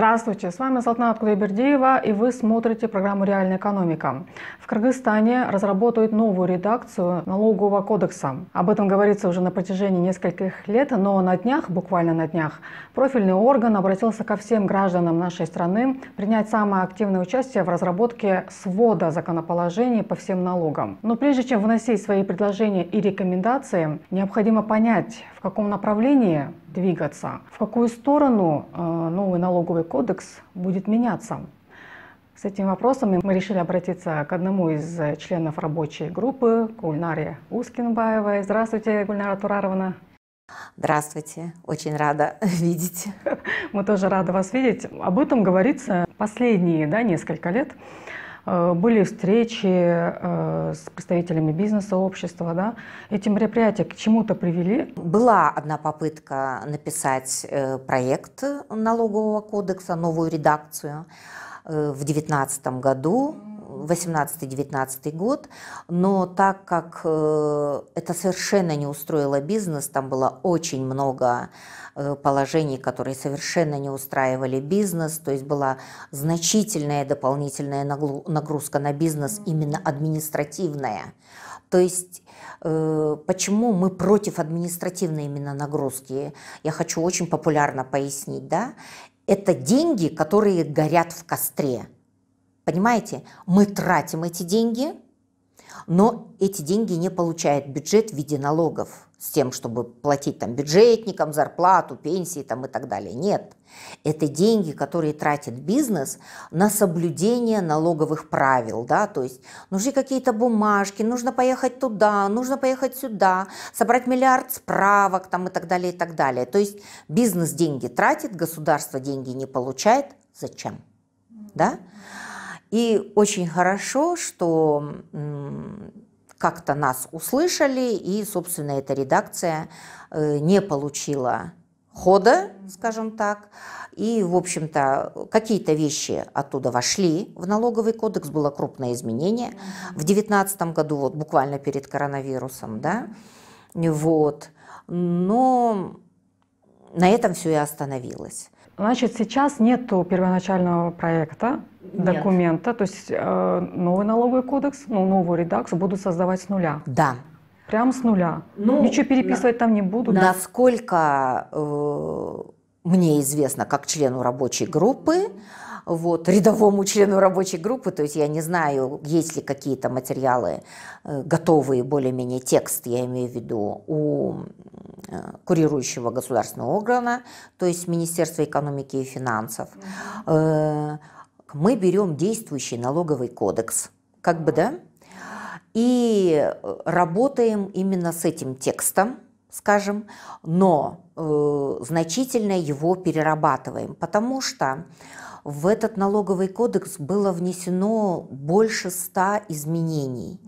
Здравствуйте, с вами Салтанат Кудайбердеева, и вы смотрите программу «Реальная экономика». В Кыргызстане разработают новую редакцию налогового кодекса. Об этом говорится уже на протяжении нескольких лет, но на днях, буквально на днях, профильный орган обратился ко всем гражданам нашей страны принять самое активное участие в разработке свода законоположений по всем налогам. Но прежде чем выносить свои предложения и рекомендации, необходимо понять, в в каком направлении двигаться, в какую сторону э, новый налоговый кодекс будет меняться. С этим вопросом мы решили обратиться к одному из э, членов рабочей группы, Гульнаре Ускинбаевой. Здравствуйте, Гульнара Тураровна. Здравствуйте, очень рада видеть. Мы тоже рады вас видеть. Об этом говорится последние да, несколько лет. Э, были встречи э, с представителями бизнеса, общества. Да? Эти мероприятия к чему-то привели. Была одна попытка написать э, проект налогового кодекса, новую редакцию в 2019 году 18-19 год, но так как э, это совершенно не устроило бизнес, там было очень много э, положений, которые совершенно не устраивали бизнес, то есть была значительная дополнительная нагрузка на бизнес, именно административная. То есть э, почему мы против административной именно нагрузки? Я хочу очень популярно пояснить, да? Это деньги, которые горят в костре. Понимаете, мы тратим эти деньги, но эти деньги не получает бюджет в виде налогов с тем, чтобы платить там бюджетникам зарплату, пенсии там и так далее. Нет. Это деньги, которые тратит бизнес на соблюдение налоговых правил, да, то есть нужны какие-то бумажки, нужно поехать туда, нужно поехать сюда, собрать миллиард справок там и так далее, и так далее. То есть бизнес деньги тратит, государство деньги не получает. Зачем? Да? И очень хорошо, что как-то нас услышали, и, собственно, эта редакция э, не получила хода, скажем так. И, в общем-то, какие-то вещи оттуда вошли в налоговый кодекс, было крупное изменение. В 2019 году, вот буквально перед коронавирусом, да, вот. Но на этом все и остановилось. Значит, сейчас нету первоначального проекта, Нет. документа, то есть э, новый налоговый кодекс, ну, новую редакцию будут создавать с нуля. Да. Прям с нуля. Ну, Ничего переписывать на... там не будут. Насколько э, мне известно, как члену рабочей группы, вот, рядовому члену рабочей группы, то есть я не знаю, есть ли какие-то материалы, э, готовые более-менее текст, я имею в виду, у Э, курирующего государственного органа, то есть Министерства экономики и финансов. Э, мы берем действующий налоговый кодекс, как бы, да, и работаем именно с этим текстом, скажем, но э, значительно его перерабатываем, потому что в этот налоговый кодекс было внесено больше ста изменений.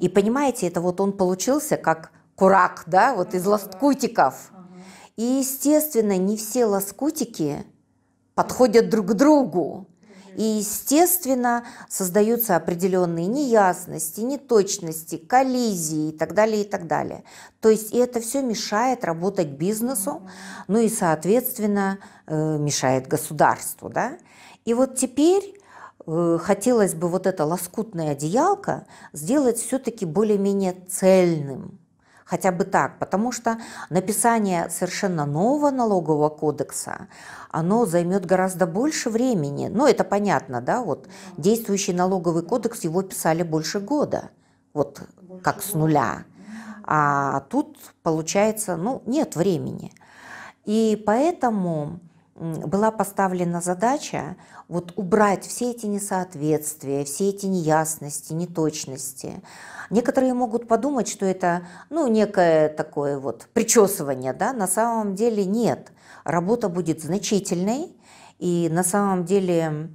И понимаете, это вот он получился как курак, да, вот из лоскутиков. И, естественно, не все лоскутики подходят друг к другу. И, естественно, создаются определенные неясности, неточности, коллизии и так далее, и так далее. То есть и это все мешает работать бизнесу, ну и, соответственно, э, мешает государству. Да? И вот теперь э, хотелось бы вот это лоскутное одеялко сделать все-таки более-менее цельным, хотя бы так, потому что написание совершенно нового налогового кодекса, оно займет гораздо больше времени. Ну, это понятно, да, вот действующий налоговый кодекс, его писали больше года, вот как с нуля. А тут, получается, ну, нет времени. И поэтому была поставлена задача вот убрать все эти несоответствия, все эти неясности, неточности. Некоторые могут подумать, что это ну, некое такое вот причесывание, да, на самом деле нет. Работа будет значительной, и на самом деле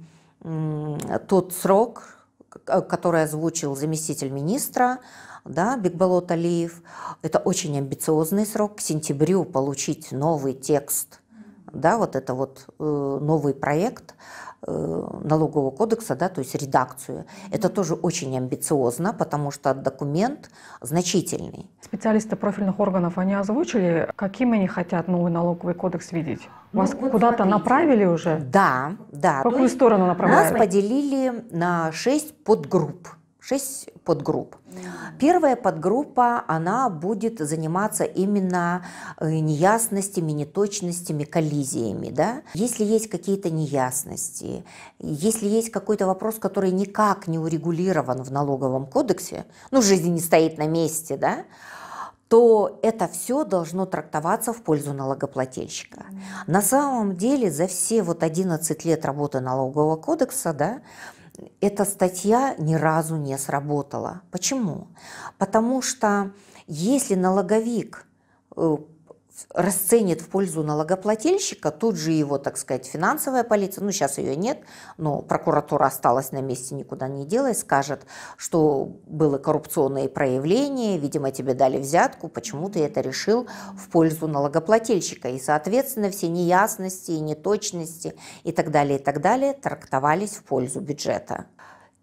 тот срок, который озвучил заместитель министра, да, Бигбалот Алиев, это очень амбициозный срок, к сентябрю получить новый текст – да, вот это вот э, новый проект э, налогового кодекса, да, то есть редакцию. Это тоже очень амбициозно, потому что документ значительный. Специалисты профильных органов, они озвучили, каким они хотят новый налоговый кодекс видеть? Ну, Вас ну, вот куда-то направили уже? Да, да. В какую сторону направляют? Нас поделили на шесть подгрупп шесть подгрупп. Первая подгруппа, она будет заниматься именно э, неясностями, неточностями, коллизиями. Да? Если есть какие-то неясности, если есть какой-то вопрос, который никак не урегулирован в налоговом кодексе, ну, жизнь не стоит на месте, да, то это все должно трактоваться в пользу налогоплательщика. На самом деле за все вот 11 лет работы налогового кодекса, да, эта статья ни разу не сработала. Почему? Потому что если налоговик э, расценит в пользу налогоплательщика, тут же его, так сказать, финансовая полиция, ну сейчас ее нет, но прокуратура осталась на месте, никуда не делась, скажет, что было коррупционное проявление, видимо, тебе дали взятку, почему ты это решил в пользу налогоплательщика. И, соответственно, все неясности и неточности и так далее, и так далее трактовались в пользу бюджета.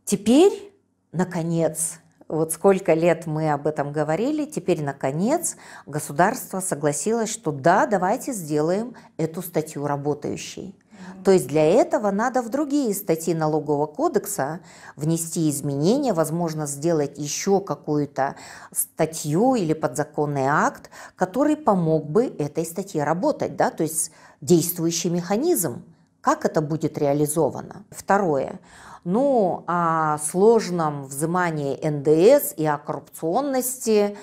Теперь, наконец, вот сколько лет мы об этом говорили, теперь, наконец, государство согласилось, что да, давайте сделаем эту статью работающей. То есть для этого надо в другие статьи налогового кодекса внести изменения, возможно, сделать еще какую-то статью или подзаконный акт, который помог бы этой статье работать, да, то есть действующий механизм, как это будет реализовано. Второе ну, о сложном взымании НДС и о коррупционности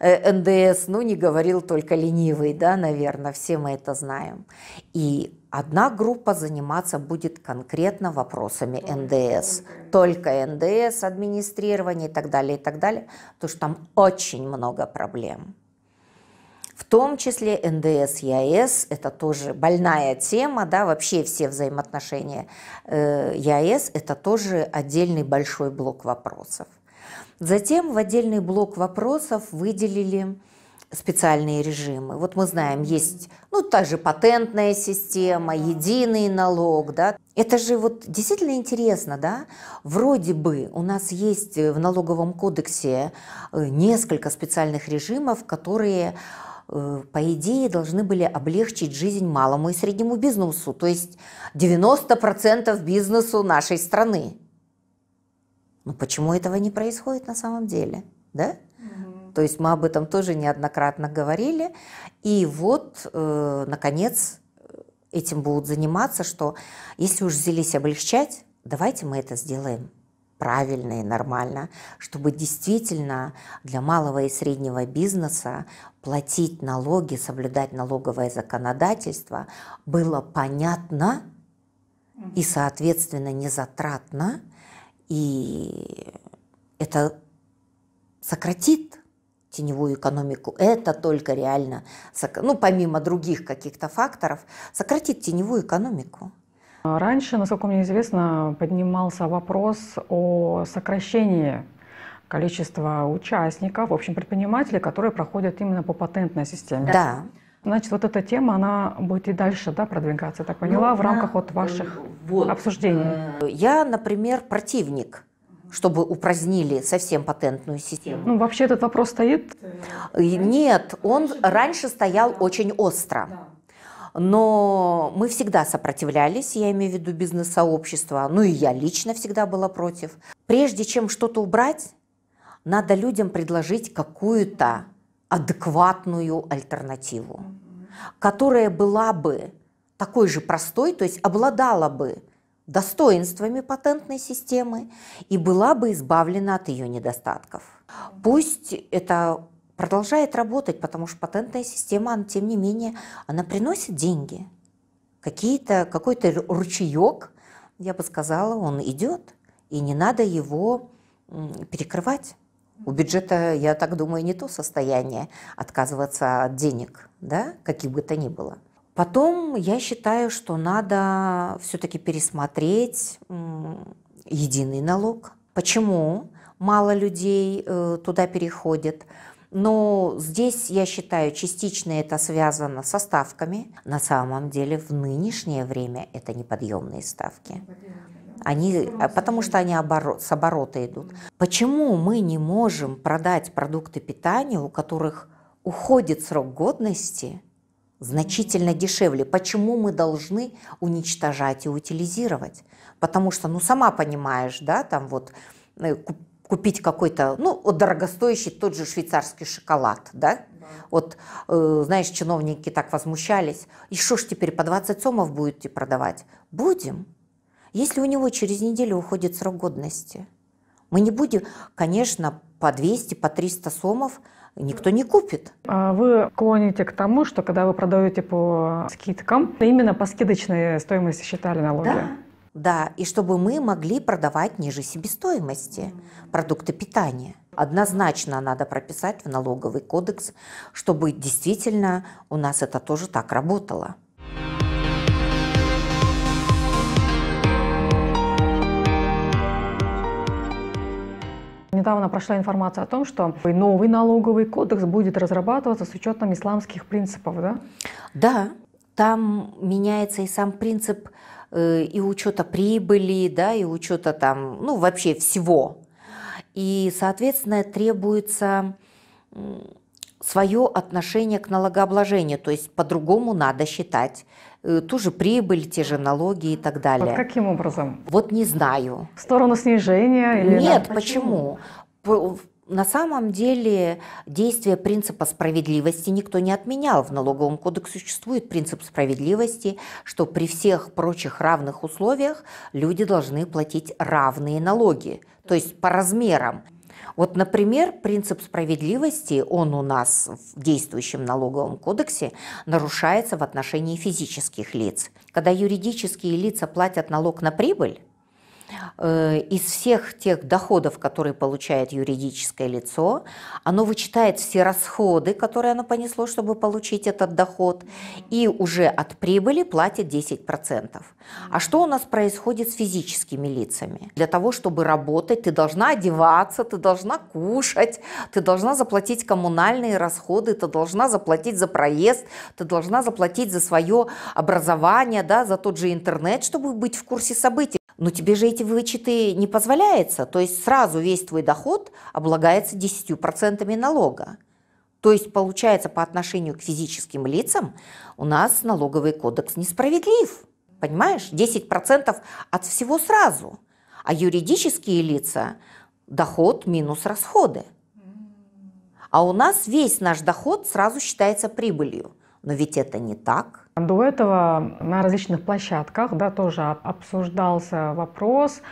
э, НДС, ну, не говорил только ленивый, да, наверное, все мы это знаем. И одна группа заниматься будет конкретно вопросами НДС, только НДС, администрирование и так далее, и так далее, потому что там очень много проблем том числе НДС, ЕАЭС, это тоже больная тема, да, вообще все взаимоотношения ЕАЭС, э, это тоже отдельный большой блок вопросов. Затем в отдельный блок вопросов выделили специальные режимы. Вот мы знаем, есть, ну, также патентная система, единый налог, да. Это же вот действительно интересно, да? Вроде бы у нас есть в налоговом кодексе э, несколько специальных режимов, которые Э, по идее, должны были облегчить жизнь малому и среднему бизнесу, то есть 90% бизнесу нашей страны. Но ну, почему этого не происходит на самом деле? Да? Угу. То есть мы об этом тоже неоднократно говорили. И вот, э, наконец, этим будут заниматься, что если уж взялись облегчать, давайте мы это сделаем правильно и нормально, чтобы действительно для малого и среднего бизнеса платить налоги, соблюдать налоговое законодательство было понятно и, соответственно, незатратно, и это сократит теневую экономику. Это только реально, ну, помимо других каких-то факторов, сократит теневую экономику. Раньше, насколько мне известно, поднимался вопрос о сокращении количества участников, в общем, предпринимателей, которые проходят именно по патентной системе. Да. Значит, вот эта тема, она будет и дальше да, продвигаться, я так ну, поняла, ну, в рамках вот э, ваших вот, обсуждений. Э, я, например, противник чтобы упразднили совсем патентную систему. Ну, вообще этот вопрос стоит? Э, нет, он раньше стоял очень остро но мы всегда сопротивлялись, я имею в виду бизнес-сообщество, ну и я лично всегда была против. Прежде чем что-то убрать, надо людям предложить какую-то адекватную альтернативу, которая была бы такой же простой, то есть обладала бы достоинствами патентной системы и была бы избавлена от ее недостатков. Пусть это продолжает работать, потому что патентная система, она, тем не менее, она приносит деньги. Какие-то, какой-то ручеек, я бы сказала, он идет, и не надо его перекрывать. У бюджета, я так думаю, не то состояние отказываться от денег, да, каких бы то ни было. Потом я считаю, что надо все-таки пересмотреть единый налог. Почему мало людей э, туда переходит? Но здесь, я считаю, частично это связано со ставками. На самом деле в нынешнее время это неподъемные ставки. Они, а, потому что они оборот, с оборота идут. Почему мы не можем продать продукты питания, у которых уходит срок годности, значительно дешевле. Почему мы должны уничтожать и утилизировать? Потому что, ну, сама понимаешь, да, там вот э, купить какой-то, ну, вот дорогостоящий тот же швейцарский шоколад, да? Вот, э, знаешь, чиновники так возмущались. И что ж теперь, по 20 сомов будете продавать? Будем. Если у него через неделю уходит срок годности. Мы не будем, конечно, по 200, по 300 сомов никто не купит. А вы клоните к тому, что когда вы продаете по скидкам, именно по скидочной стоимости считали налоги? Да. Да, и чтобы мы могли продавать ниже себестоимости продукты питания. Однозначно надо прописать в налоговый кодекс, чтобы действительно у нас это тоже так работало. Недавно прошла информация о том, что новый налоговый кодекс будет разрабатываться с учетом исламских принципов, да? Да, там меняется и сам принцип Э, и учета прибыли, да, и учета там, ну, вообще всего. И, соответственно, требуется свое отношение к налогообложению, то есть по-другому надо считать э, ту же прибыль, те же налоги и так далее. Вот каким образом? Вот не знаю. В сторону снижения или Нет, почему? почему? на самом деле действие принципа справедливости никто не отменял. В налоговом кодексе существует принцип справедливости, что при всех прочих равных условиях люди должны платить равные налоги, то есть по размерам. Вот, например, принцип справедливости, он у нас в действующем налоговом кодексе нарушается в отношении физических лиц. Когда юридические лица платят налог на прибыль, Э, из всех тех доходов, которые получает юридическое лицо, оно вычитает все расходы, которые оно понесло, чтобы получить этот доход, и уже от прибыли платит 10%. А что у нас происходит с физическими лицами? Для того, чтобы работать, ты должна одеваться, ты должна кушать, ты должна заплатить коммунальные расходы, ты должна заплатить за проезд, ты должна заплатить за свое образование, да, за тот же интернет, чтобы быть в курсе событий. Но тебе же эти вычеты не позволяется, то есть сразу весь твой доход облагается 10% налога. То есть получается по отношению к физическим лицам у нас налоговый кодекс несправедлив. Понимаешь, 10% от всего сразу. А юридические лица – доход минус расходы. А у нас весь наш доход сразу считается прибылью. Но ведь это не так. До этого на различных площадках да, тоже обсуждался вопрос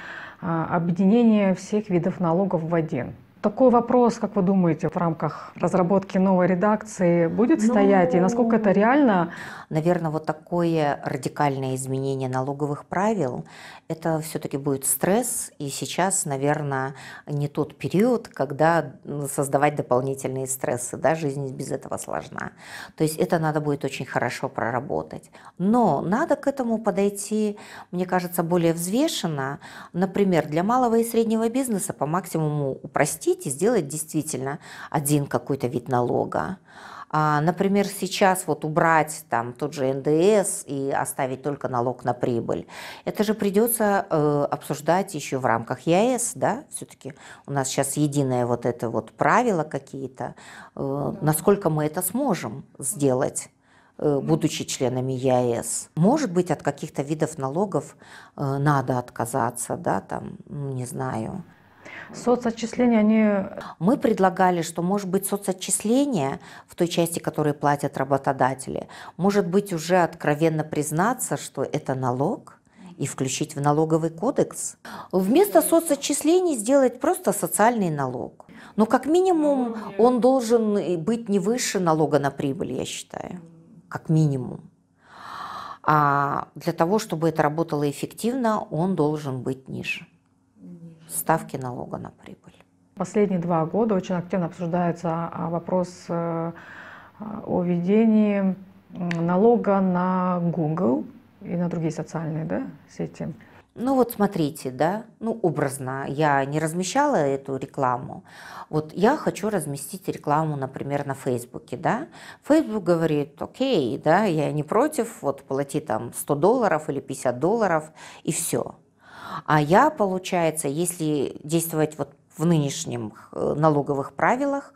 а, объединения всех видов налогов в один. Такой вопрос, как вы думаете, в рамках разработки новой редакции будет ну, стоять? И насколько это реально? Наверное, вот такое радикальное изменение налоговых правил, это все-таки будет стресс. И сейчас, наверное, не тот период, когда создавать дополнительные стрессы. Да, жизнь без этого сложна. То есть это надо будет очень хорошо проработать. Но надо к этому подойти, мне кажется, более взвешенно. Например, для малого и среднего бизнеса по максимуму упростить захотите сделать действительно один какой-то вид налога. А, например, сейчас вот убрать там тот же НДС и оставить только налог на прибыль. Это же придется э, обсуждать еще в рамках ЕАЭС, да? Все-таки у нас сейчас единое вот это вот правило какие-то. Э, ну насколько мы это сможем сделать? Э, будучи членами ЕАЭС. Может быть, от каких-то видов налогов э, надо отказаться, да, там, не знаю. Соцотчисления, они... Мы предлагали, что, может быть, соцотчисления в той части, которые платят работодатели, может быть, уже откровенно признаться, что это налог и включить в налоговый кодекс. Вместо соцотчислений сделать просто социальный налог. Но как минимум он должен быть не выше налога на прибыль, я считаю. Как минимум. А для того, чтобы это работало эффективно, он должен быть ниже ставки налога на прибыль. Последние два года очень активно обсуждается а, вопрос э, о введении налога на Google и на другие социальные да, сети. Ну вот смотрите, да, ну образно, я не размещала эту рекламу. Вот я хочу разместить рекламу, например, на Фейсбуке, да. Фейсбук говорит, окей, да, я не против, вот плати там 100 долларов или 50 долларов и все. А я, получается, если действовать вот в нынешних э, налоговых правилах,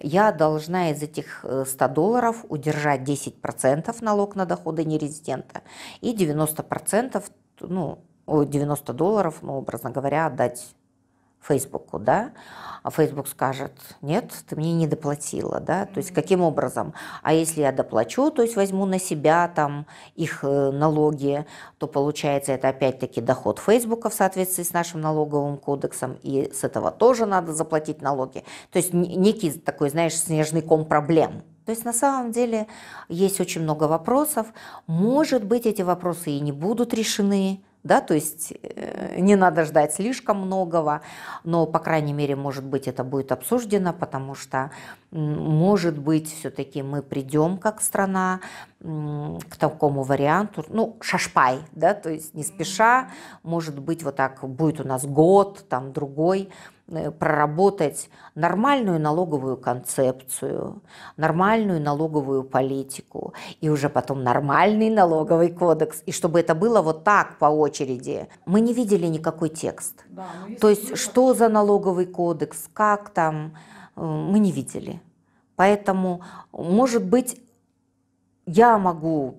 я должна из этих 100 э, долларов удержать 10% налог на доходы нерезидента и 90%, ну, 90 долларов, ну, образно говоря, отдать Фейсбуку, да, а Фейсбук скажет, нет, ты мне не доплатила, да, то есть каким образом, а если я доплачу, то есть возьму на себя там их э, налоги, то получается это опять-таки доход Фейсбука в соответствии с нашим налоговым кодексом, и с этого тоже надо заплатить налоги, то есть некий такой, знаешь, снежный ком проблем. То есть на самом деле есть очень много вопросов, может быть эти вопросы и не будут решены, да, то есть э, не надо ждать слишком многого, но, по крайней мере, может быть, это будет обсуждено, потому что, может быть, все-таки мы придем как страна к такому варианту, ну, шашпай, да, то есть не спеша, может быть, вот так будет у нас год, там, другой, э, проработать нормальную налоговую концепцию, нормальную налоговую политику и уже потом нормальный налоговый кодекс. И чтобы это было вот так по очереди. Мы не видели никакой текст. Да, То есть мы... что за налоговый кодекс, как там, э, мы не видели. Поэтому, может быть, я могу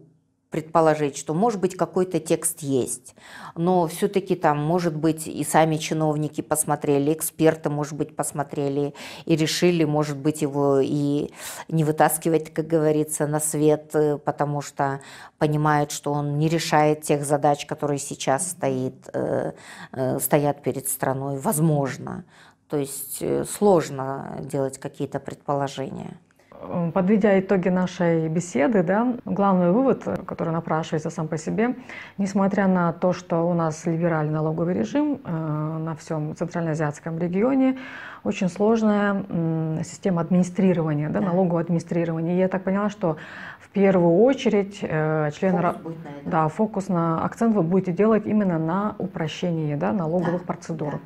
предположить, что, может быть, какой-то текст есть, но все-таки там, может быть, и сами чиновники посмотрели, эксперты, может быть, посмотрели и решили, может быть, его и не вытаскивать, как говорится, на свет, э, потому что понимают, что он не решает тех задач, которые сейчас стоит, э, э, стоят перед страной, возможно. То есть сложно делать какие-то предположения. Э, подведя итоги нашей беседы, да, главный вывод, который напрашивается сам по себе, несмотря на то, что у нас либеральный налоговый режим э, на всем центральноазиатском регионе, очень сложная система администрирования, да, налогового администрирования. И я так поняла, что в первую очередь э, члены... Фокус будет на это. Да, фокус на акцент вы будете делать именно на упрощении да, налоговых да, процедур. Да.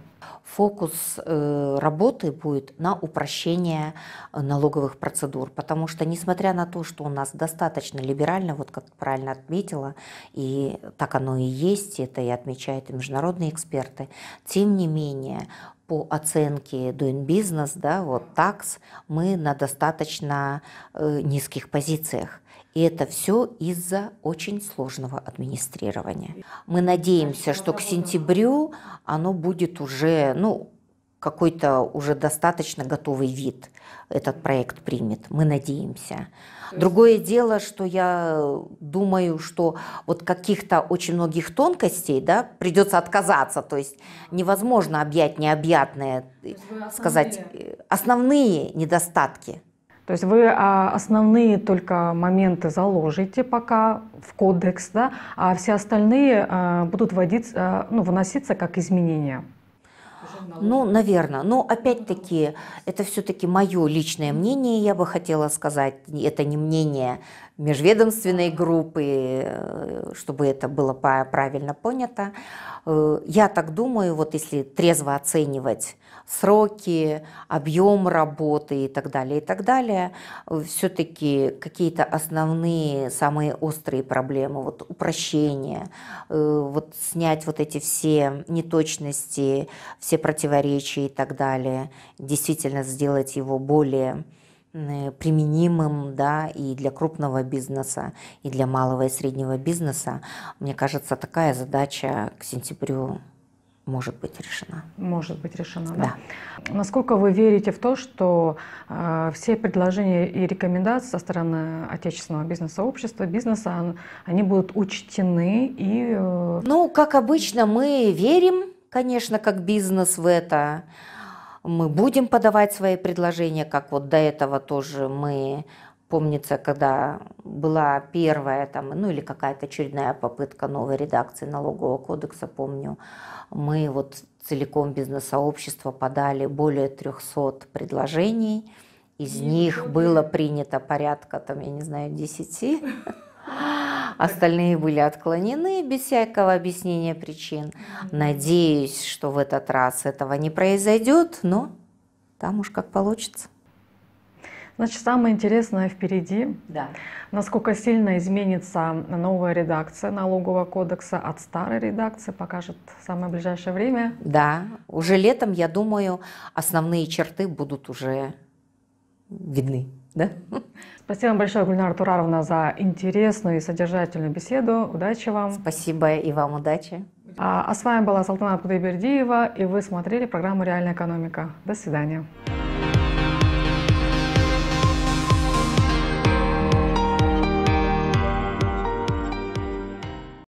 Фокус э, работы будет на упрощение э, налоговых процедур, потому что, несмотря на то, что у нас достаточно либерально, вот как правильно отметила, и так оно и есть, это и отмечают и международные эксперты, тем не менее по оценке Doing Business, да, вот такс, мы на достаточно э, низких позициях. И это все из-за очень сложного администрирования. Мы надеемся, что к сентябрю оно будет уже, ну, какой-то уже достаточно готовый вид этот проект примет. Мы надеемся. Другое дело, что я думаю, что вот каких-то очень многих тонкостей да, придется отказаться. То есть невозможно объять необъятное, сказать, э, основные недостатки то есть вы а, основные только моменты заложите пока в кодекс, да, а все остальные а, будут вводиться, а, ну, выноситься как изменения. Ну, наверное. Но опять-таки, это все-таки мое личное мнение, я бы хотела сказать. Это не мнение межведомственной группы, э, чтобы это было правильно понято. Э, я так думаю, вот если трезво оценивать сроки, объем работы и так далее, и так далее, э, все-таки какие-то основные, самые острые проблемы, вот упрощение, вот снять вот эти все неточности, все противоречия и так далее, действительно сделать его более Э, применимым да, и для крупного бизнеса, и для малого и среднего бизнеса. Мне кажется, такая задача к сентябрю может быть решена. Может быть решена, да. да. Насколько вы верите в то, что э, все предложения и рекомендации со стороны отечественного бизнес-сообщества, бизнеса, он, они будут учтены и... Э... Ну, как обычно, мы верим, конечно, как бизнес в это мы будем подавать свои предложения, как вот до этого тоже мы, помнится, когда была первая там, ну или какая-то очередная попытка новой редакции налогового кодекса, помню, мы вот целиком бизнес-сообщество подали более 300 предложений, из них было принято порядка, там, я не знаю, 10. Остальные были отклонены без всякого объяснения причин. Надеюсь, что в этот раз этого не произойдет, но там уж как получится. Значит, самое интересное впереди. Да. Насколько сильно изменится новая редакция налогового кодекса от старой редакции, покажет самое ближайшее время. Да, уже летом, я думаю, основные черты будут уже видны. Да? Спасибо вам большое, Гульнара Тураровна, за интересную и содержательную беседу. Удачи вам. Спасибо и вам удачи. А, а с вами была Салтанат Кудайбердиева, и вы смотрели программу «Реальная экономика». До свидания.